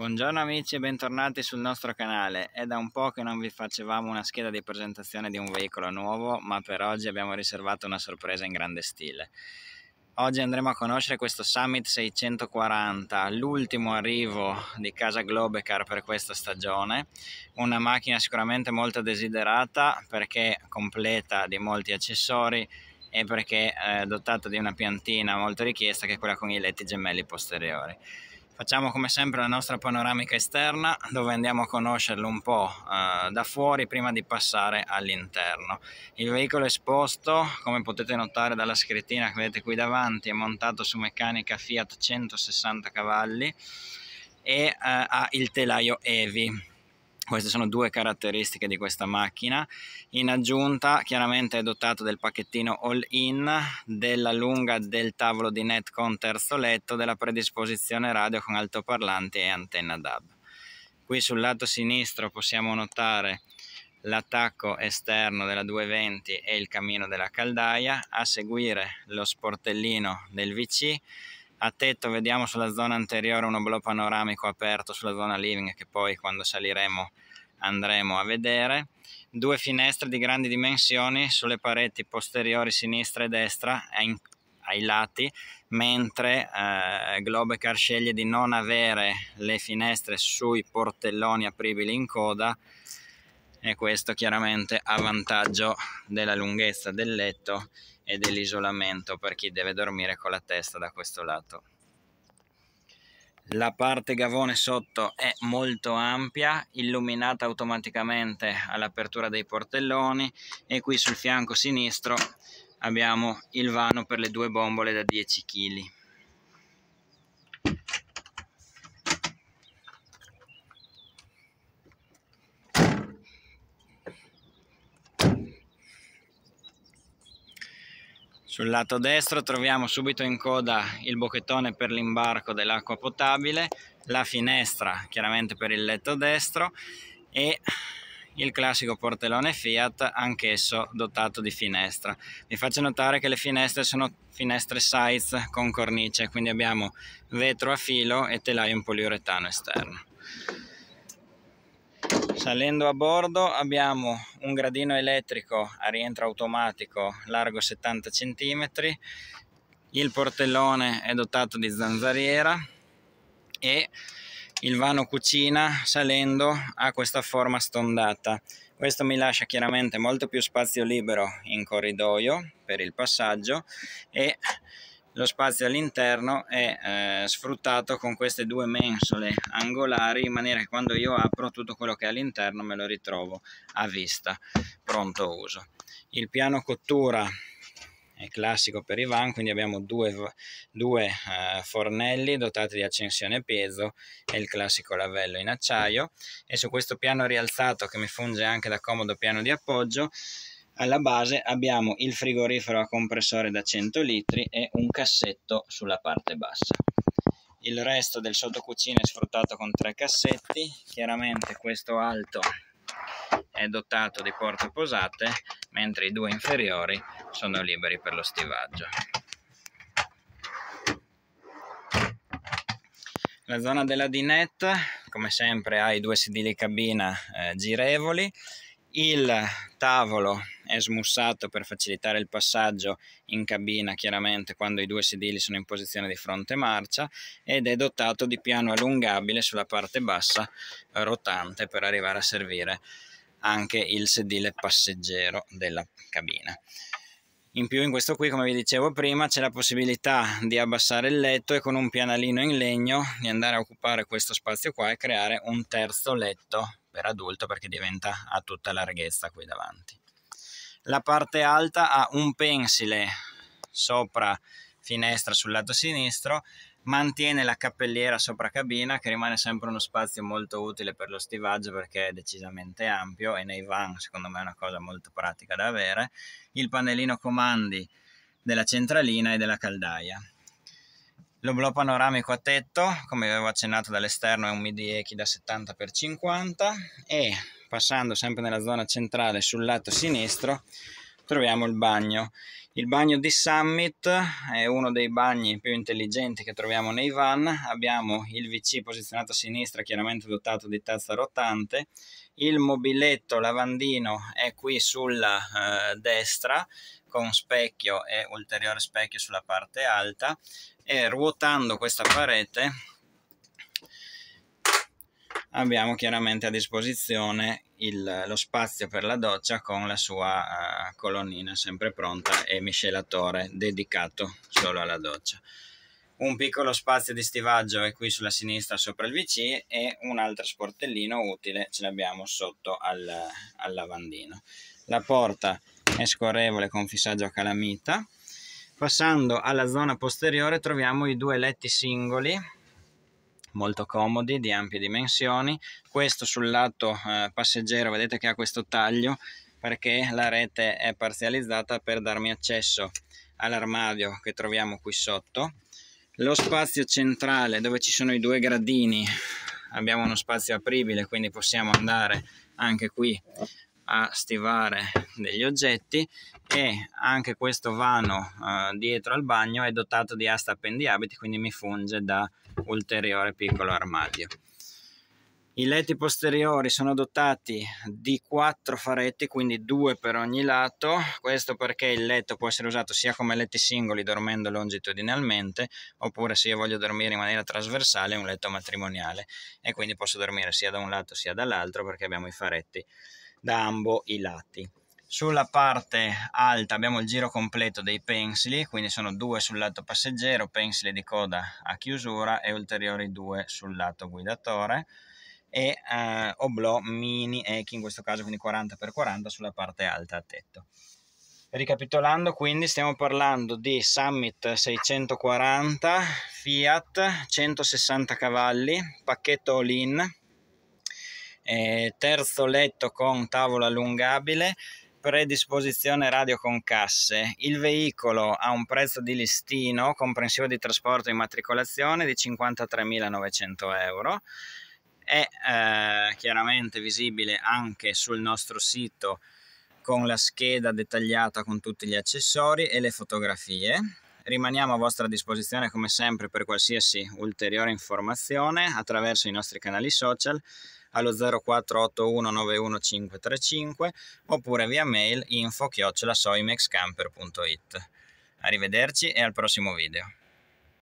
Buongiorno amici e bentornati sul nostro canale. È da un po' che non vi facevamo una scheda di presentazione di un veicolo nuovo, ma per oggi abbiamo riservato una sorpresa in grande stile. Oggi andremo a conoscere questo Summit 640, l'ultimo arrivo di casa Globecar per questa stagione, una macchina sicuramente molto desiderata perché completa di molti accessori e perché eh, dotata di una piantina molto richiesta che è quella con i letti gemelli posteriori. Facciamo come sempre la nostra panoramica esterna dove andiamo a conoscerlo un po' eh, da fuori prima di passare all'interno. Il veicolo esposto, come potete notare dalla scrittina che vedete qui davanti, è montato su meccanica Fiat 160 cavalli e eh, ha il telaio EVI queste sono due caratteristiche di questa macchina. In aggiunta chiaramente è dotato del pacchettino all-in, della lunga del tavolo di net con terzo letto, della predisposizione radio con altoparlanti e antenna DAB. Qui sul lato sinistro possiamo notare l'attacco esterno della 220 e il camino della caldaia, a seguire lo sportellino del VC a tetto vediamo sulla zona anteriore uno blò panoramico aperto sulla zona living che poi quando saliremo andremo a vedere due finestre di grandi dimensioni sulle pareti posteriori sinistra e destra ai lati mentre eh, Globecar sceglie di non avere le finestre sui portelloni apribili in coda e questo chiaramente a vantaggio della lunghezza del letto e dell'isolamento per chi deve dormire con la testa da questo lato. La parte gavone sotto è molto ampia, illuminata automaticamente all'apertura dei portelloni e qui sul fianco sinistro abbiamo il vano per le due bombole da 10 kg. Sul lato destro troviamo subito in coda il bocchettone per l'imbarco dell'acqua potabile, la finestra chiaramente per il letto destro e il classico portellone Fiat anch'esso dotato di finestra. Vi faccio notare che le finestre sono finestre size con cornice, quindi abbiamo vetro a filo e telaio in poliuretano esterno. Salendo a bordo abbiamo un gradino elettrico a rientro automatico largo 70 cm, il portellone è dotato di zanzariera e il vano cucina salendo ha questa forma stondata. Questo mi lascia chiaramente molto più spazio libero in corridoio per il passaggio e lo spazio all'interno è eh, sfruttato con queste due mensole angolari in maniera che quando io apro tutto quello che è all'interno me lo ritrovo a vista, pronto uso. Il piano cottura è classico per i van, quindi abbiamo due, due eh, fornelli dotati di accensione piezo e il classico lavello in acciaio e su questo piano rialzato che mi funge anche da comodo piano di appoggio alla base abbiamo il frigorifero a compressore da 100 litri e un cassetto sulla parte bassa. Il resto del sottocucina è sfruttato con tre cassetti, chiaramente questo alto è dotato di porte posate, mentre i due inferiori sono liberi per lo stivaggio. La zona della dinette, come sempre, ha i due sedili cabina eh, girevoli, il tavolo è smussato per facilitare il passaggio in cabina chiaramente quando i due sedili sono in posizione di fronte marcia ed è dotato di piano allungabile sulla parte bassa rotante per arrivare a servire anche il sedile passeggero della cabina. In più in questo qui, come vi dicevo prima, c'è la possibilità di abbassare il letto e con un pianalino in legno di andare a occupare questo spazio qua e creare un terzo letto per adulto perché diventa a tutta larghezza qui davanti la parte alta ha un pensile sopra finestra sul lato sinistro mantiene la cappelliera sopra cabina che rimane sempre uno spazio molto utile per lo stivaggio perché è decisamente ampio e nei van secondo me è una cosa molto pratica da avere il pannellino comandi della centralina e della caldaia l'oblò panoramico a tetto come avevo accennato dall'esterno è un MIDI ECHI da 70x50 e passando sempre nella zona centrale sul lato sinistro troviamo il bagno. Il bagno di Summit è uno dei bagni più intelligenti che troviamo nei van. Abbiamo il VC posizionato a sinistra, chiaramente dotato di tazza rotante. Il mobiletto lavandino è qui sulla eh, destra con specchio e ulteriore specchio sulla parte alta e ruotando questa parete abbiamo chiaramente a disposizione il, lo spazio per la doccia con la sua uh, colonnina sempre pronta e miscelatore dedicato solo alla doccia un piccolo spazio di stivaggio è qui sulla sinistra sopra il WC e un altro sportellino utile ce l'abbiamo sotto al, al, lavandino. La porta è scorrevole con fissaggio a calamita. Passando alla zona posteriore troviamo i due letti singoli molto comodi di ampie dimensioni questo sul lato eh, passeggero vedete che ha questo taglio perché la rete è parzializzata per darmi accesso all'armadio che troviamo qui sotto lo spazio centrale dove ci sono i due gradini abbiamo uno spazio apribile quindi possiamo andare anche qui a stivare degli oggetti e anche questo vano eh, dietro al bagno è dotato di asta appendiabiti quindi mi funge da ulteriore piccolo armadio. I letti posteriori sono dotati di quattro faretti, quindi due per ogni lato, questo perché il letto può essere usato sia come letti singoli dormendo longitudinalmente, oppure se io voglio dormire in maniera trasversale un letto matrimoniale e quindi posso dormire sia da un lato sia dall'altro perché abbiamo i faretti da ambo i lati. Sulla parte alta abbiamo il giro completo dei pensili, quindi sono due sul lato passeggero, pensili di coda a chiusura e ulteriori due sul lato guidatore e eh, oblò mini echi in questo caso quindi 40x40 sulla parte alta a tetto. Ricapitolando quindi stiamo parlando di Summit 640 Fiat 160 cavalli, pacchetto all-in, eh, terzo letto con tavola allungabile, predisposizione radio con casse. Il veicolo ha un prezzo di listino comprensivo di trasporto e immatricolazione di 53.900 euro. È eh, chiaramente visibile anche sul nostro sito con la scheda dettagliata con tutti gli accessori e le fotografie. Rimaniamo a vostra disposizione come sempre per qualsiasi ulteriore informazione attraverso i nostri canali social allo 0481915335 oppure via mail info Arrivederci e al prossimo video.